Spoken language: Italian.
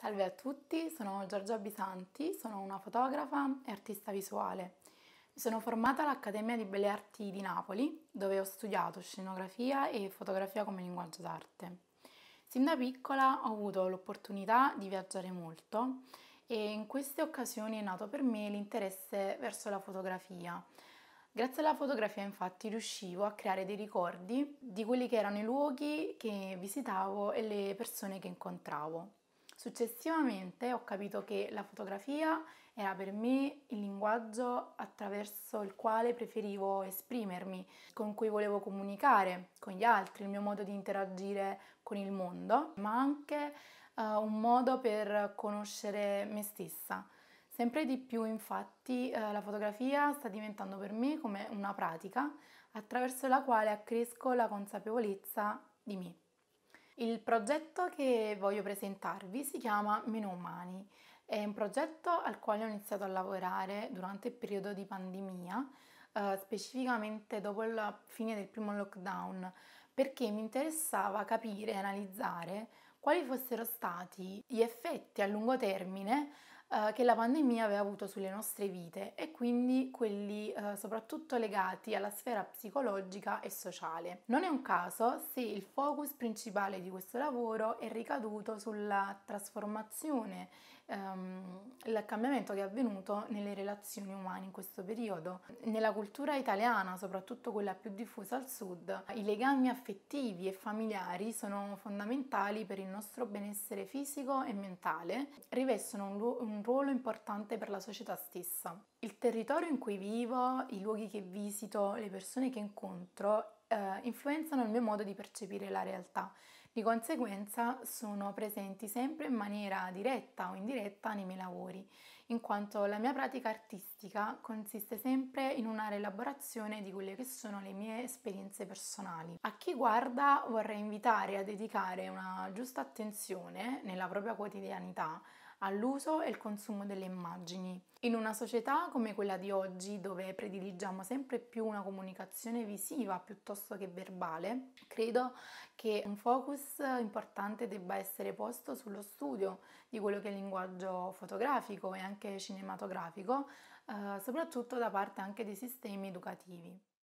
Salve a tutti, sono Giorgia Bisanti, sono una fotografa e artista visuale. Mi sono formata all'Accademia di Belle Arti di Napoli, dove ho studiato scenografia e fotografia come linguaggio d'arte. Sin da piccola ho avuto l'opportunità di viaggiare molto e in queste occasioni è nato per me l'interesse verso la fotografia. Grazie alla fotografia infatti riuscivo a creare dei ricordi di quelli che erano i luoghi che visitavo e le persone che incontravo. Successivamente ho capito che la fotografia era per me il linguaggio attraverso il quale preferivo esprimermi, con cui volevo comunicare con gli altri, il mio modo di interagire con il mondo, ma anche uh, un modo per conoscere me stessa. Sempre di più infatti uh, la fotografia sta diventando per me come una pratica attraverso la quale accresco la consapevolezza di me. Il progetto che voglio presentarvi si chiama Meno Umani. È un progetto al quale ho iniziato a lavorare durante il periodo di pandemia, eh, specificamente dopo la fine del primo lockdown, perché mi interessava capire e analizzare quali fossero stati gli effetti a lungo termine eh, che la pandemia aveva avuto sulle nostre vite e quindi quelli eh, soprattutto legati alla sfera psicologica e sociale. Non è un caso se il focus principale di questo lavoro è ricaduto sulla trasformazione, ehm, il cambiamento che è avvenuto nelle relazioni umane in questo periodo. Nella cultura italiana, soprattutto quella più diffusa al sud, i legami affettivi e familiari sono fondamentali per il nostro benessere fisico e mentale, rivestono un, un un ruolo importante per la società stessa. Il territorio in cui vivo, i luoghi che visito, le persone che incontro eh, influenzano il mio modo di percepire la realtà. Di conseguenza sono presenti sempre in maniera diretta o indiretta nei miei lavori, in quanto la mia pratica artistica consiste sempre in una rielaborazione di quelle che sono le mie esperienze personali. A chi guarda vorrei invitare a dedicare una giusta attenzione nella propria quotidianità all'uso e il consumo delle immagini. In una società come quella di oggi, dove prediligiamo sempre più una comunicazione visiva piuttosto che verbale, credo che un focus importante debba essere posto sullo studio di quello che è il linguaggio fotografico e anche cinematografico, eh, soprattutto da parte anche dei sistemi educativi.